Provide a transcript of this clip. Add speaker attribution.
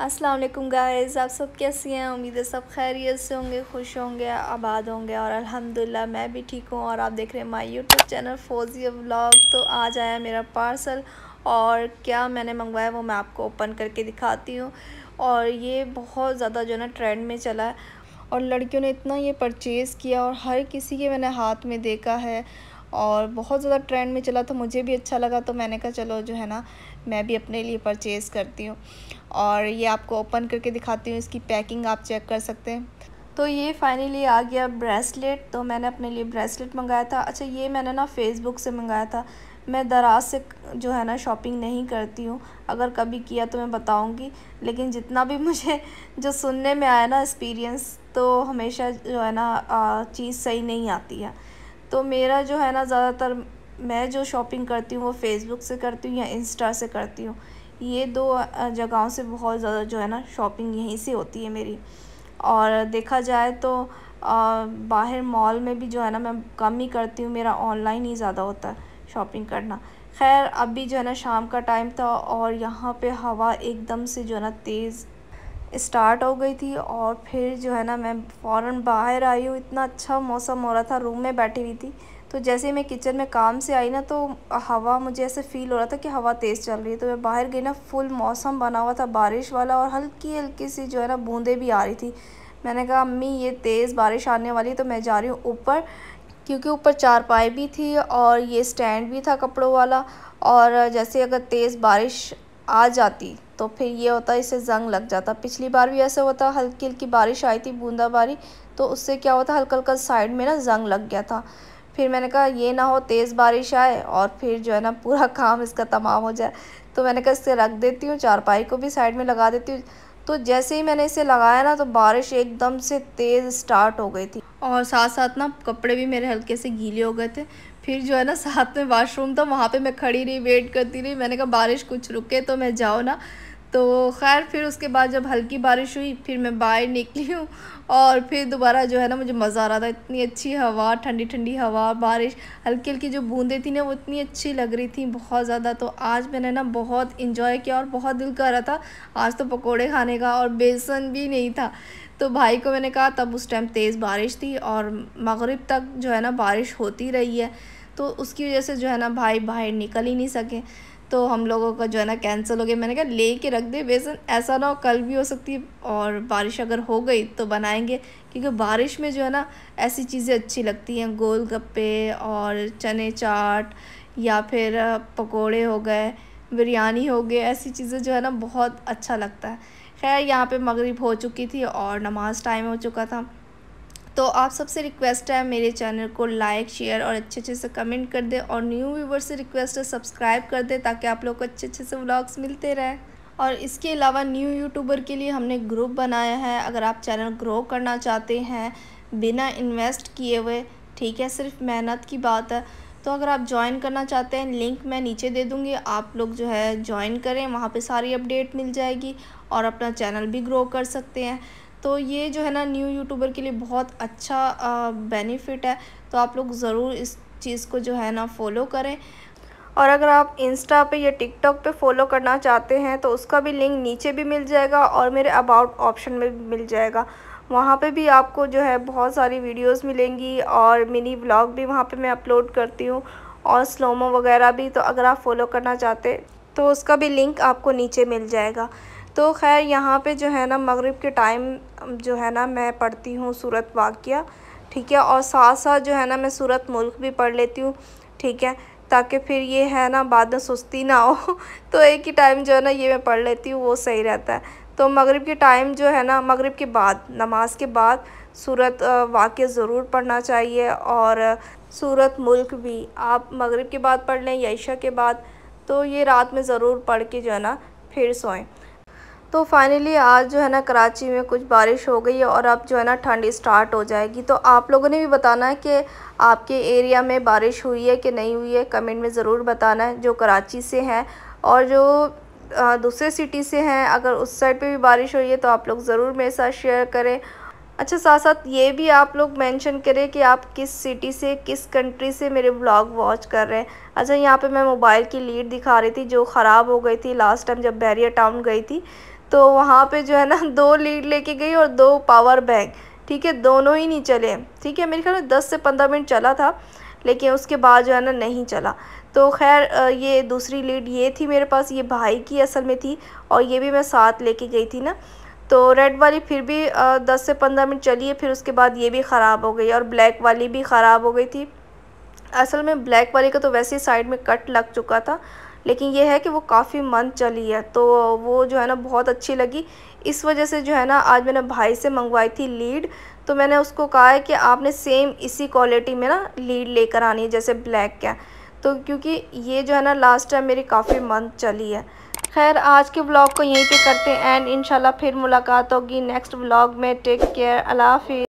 Speaker 1: अस्सलाम वालेकुम आप सब कैसे हैं उम्मीद है सब खैरियत से होंगे खुश होंगे आबाद होंगे और अल्हम्दुलिल्लाह मैं भी ठीक हूँ और आप देख रहे हैं my YouTube channel Fozia vlog तो आज आया मेरा पार्सल और क्या मैंने मंगवाया वो मैं आपको ओपन करके दिखाती हूँ और ये बहुत ज़्यादा जो है ना ट्रेंड में चला है और लड़कियों ने इतना ये परचेज़ किया और हर किसी के मैंने हाथ में देखा है और बहुत ज़्यादा ट्रेंड में चला था तो मुझे भी अच्छा लगा तो मैंने कहा चलो जो है ना मैं भी अपने लिए परचेज़ करती हूँ और ये आपको ओपन करके दिखाती हूँ इसकी पैकिंग आप चेक कर सकते हैं तो ये फाइनली आ गया ब्रेसलेट तो मैंने अपने लिए ब्रेसलेट मंगाया था अच्छा ये मैंने ना फ़ेसबुक से मंगाया था मैं दराज से जो है ना शॉपिंग नहीं करती हूँ अगर कभी किया तो मैं बताऊँगी लेकिन जितना भी मुझे जो सुनने में आया ना एक्सपीरियंस तो हमेशा जो है ना चीज़ सही नहीं आती है तो मेरा जो है ना ज़्यादातर मैं जो शॉपिंग करती हूँ वो फेसबुक से करती हूँ या इंस्टा से करती हूँ ये दो जगहों से बहुत ज़्यादा जो है ना शॉपिंग यहीं से होती है मेरी और देखा जाए तो आ, बाहर मॉल में भी जो है ना मैं कम ही करती हूँ मेरा ऑनलाइन ही ज़्यादा होता है शॉपिंग करना खैर अभी जो है ना शाम का टाइम था और यहाँ पे हवा एकदम से जो है ना तेज़ स्टार्ट हो गई थी और फिर जो है ना मैं फ़ौर बाहर आई हूँ इतना अच्छा मौसम हो रहा था रूम में बैठी हुई थी तो जैसे मैं किचन में काम से आई ना तो हवा मुझे ऐसे फील हो रहा था कि हवा तेज़ चल रही है तो मैं बाहर गई ना फुल मौसम बना हुआ था बारिश वाला और हल्की हल्की सी जो है ना बूंदे भी आ रही थी मैंने कहा अम्मी ये तेज़ बारिश आने वाली है तो मैं जा रही हूँ ऊपर क्योंकि ऊपर चारपाई भी थी और ये स्टैंड भी था कपड़ों वाला और जैसे अगर तेज़ बारिश आ जाती तो फिर ये होता है इसे जंग लग जाता पिछली बार भी ऐसे होता हल्की हल्की बारिश आई थी बूंदाबारी तो उससे क्या होता हल्का हल्का साइड में ना जंग लग गया था फिर मैंने कहा ये ना हो तेज़ बारिश आए और फिर जो है ना पूरा काम इसका तमाम हो जाए तो मैंने कहा इसे रख देती हूँ चारपाई को भी साइड में लगा देती हूँ तो जैसे ही मैंने इसे लगाया ना तो बारिश एकदम से तेज़ स्टार्ट हो गई थी और साथ साथ ना कपड़े भी मेरे हल्के से गीले हो गए थे फिर जो है ना साथ में वाशरूम था वहाँ पे मैं खड़ी रही वेट करती रही मैंने कहा बारिश कुछ रुके तो मैं जाओ ना तो खैर फिर उसके बाद जब हल्की बारिश हुई फिर मैं बाहर निकली हूँ और फिर दोबारा जो है ना मुझे मज़ा आ रहा था इतनी अच्छी हवा ठंडी ठंडी हवा बारिश हल्की हल्की जो बूंदें थी ना वो इतनी अच्छी लग रही थी बहुत ज़्यादा तो आज मैंने ना बहुत इन्जॉय किया और बहुत दिल कर रहा था आज तो पकौड़े खाने का और बेसन भी नहीं था तो भाई को मैंने कहा तब उस टाइम तेज़ बारिश थी और मगरब तक जो है ना बारिश होती रही है तो उसकी वजह से जो है ना भाई बाहर निकल ही नहीं सके तो हम लोगों का जो है ना कैंसिल हो गया मैंने कहा ले के रख दे बेसन ऐसा ना हो कल भी हो सकती है और बारिश अगर हो गई तो बनाएंगे क्योंकि बारिश में जो है ना ऐसी चीज़ें अच्छी लगती हैं गोल गप्पे और चने चाट या फिर पकोड़े हो गए बिरयानी हो गए ऐसी चीज़ें जो है ना बहुत अच्छा लगता है खैर यहाँ पे मगरिब हो चुकी थी और नमाज़ टाइम हो चुका था तो आप सबसे रिक्वेस्ट है मेरे चैनल को लाइक शेयर और अच्छे अच्छे से कमेंट कर दें और न्यू व्यूवर से रिक्वेस्ट है सब्सक्राइब कर दें ताकि आप लोग को अच्छे अच्छे से व्लॉग्स मिलते रहें और इसके अलावा न्यू यूट्यूबर के लिए हमने ग्रुप बनाया है अगर आप चैनल ग्रो करना चाहते हैं बिना इन्वेस्ट किए हुए ठीक है सिर्फ मेहनत की बात है तो अगर आप ज्वाइन करना चाहते हैं लिंक मैं नीचे दे दूँगी आप लोग जो है ज्वाइन करें वहाँ पे सारी अपडेट मिल जाएगी और अपना चैनल भी ग्रो कर सकते हैं तो ये जो है ना न्यू यूट्यूबर के लिए बहुत अच्छा बेनिफिट है तो आप लोग ज़रूर इस चीज़ को जो है ना फॉलो करें और अगर आप इंस्टा पे या टिकटॉक पे फॉलो करना चाहते हैं तो उसका भी लिंक नीचे भी मिल जाएगा और मेरे अबाउट ऑप्शन में भी मिल जाएगा वहाँ पे भी आपको जो है बहुत सारी वीडियोस मिलेंगी और मिनी ब्लॉग भी वहाँ पे मैं अपलोड करती हूँ और स्लोमो वगैरह भी तो अगर आप फॉलो करना चाहते तो उसका भी लिंक आपको नीचे मिल जाएगा तो खैर यहाँ पे जो है ना मगरिब के टाइम जो है ना मैं पढ़ती हूँ सूरत वाक्य ठीक है और साथ साथ जो है ना मैं सूरत मुल्क भी पढ़ लेती हूँ ठीक है ताकि फिर ये है ना बाद में सुस्ती ना हो तो एक ही टाइम जो है ना ये मैं पढ़ लेती हूँ वो सही रहता है तो मगरिब के टाइम जो है ना मगरिब के बाद नमाज के बाद सूरत वाक्य ज़रूर पढ़ना चाहिए और सूरत मुल्क भी आप मगरिब के बाद पढ़ लें या ईशा के बाद तो ये रात में ज़रूर पढ़ के जो है ना फिर सोएं तो फाइनली आज जो है ना कराची में कुछ बारिश हो गई है और अब जो है ना ठंड स्टार्ट हो जाएगी तो आप लोगों ने भी बताना है कि आपके एरिया में बारिश हुई है कि नहीं हुई है कमेंट में ज़रूर बताना है जो कराची से हैं और जो दूसरे सिटी से हैं अगर उस साइड पे भी बारिश हुई है तो आप लोग ज़रूर मेरे साथ शेयर करें अच्छा साथ साथ ये भी आप लोग मेंशन करें कि आप किस सिटी से किस कंट्री से मेरे ब्लॉग वॉच कर रहे हैं अच्छा यहाँ पे मैं मोबाइल की लीड दिखा रही थी जो ख़राब हो गई थी लास्ट टाइम जब बैरिया टाउन गई थी तो वहाँ पे जो है ना दो लीड लेके गई और दो पावर बैंक ठीक है दोनों ही नहीं चले ठीक है मेरे ख्याल में दस से पंद्रह मिनट चला था लेकिन उसके बाद जो है ना नहीं चला तो खैर ये दूसरी लीड ये थी मेरे पास ये भाई की असल में थी और ये भी मैं साथ लेके गई थी ना तो रेड वाली फिर भी दस से पंद्रह मिनट चली है फिर उसके बाद ये भी ख़राब हो गई और ब्लैक वाली भी ख़राब हो गई थी असल में ब्लैक वाली का तो वैसे ही साइड में कट लग चुका था लेकिन ये है कि वो काफ़ी मंथ चली है तो वो जो है ना बहुत अच्छी लगी इस वजह से जो है ना आज मैंने भाई से मंगवाई थी लीड तो मैंने उसको कहा है कि आपने सेम इसी क्वालिटी में ना लीड लेकर आनी है जैसे ब्लैक का तो क्योंकि ये जो है ना लास्ट टाइम मेरी काफ़ी मंथ चली है खैर आज के ब्लॉग को यहीं पे करते हैं एंड इन फिर मुलाकात होगी नेक्स्ट ब्लॉग में टेक केयर अलाफ़ी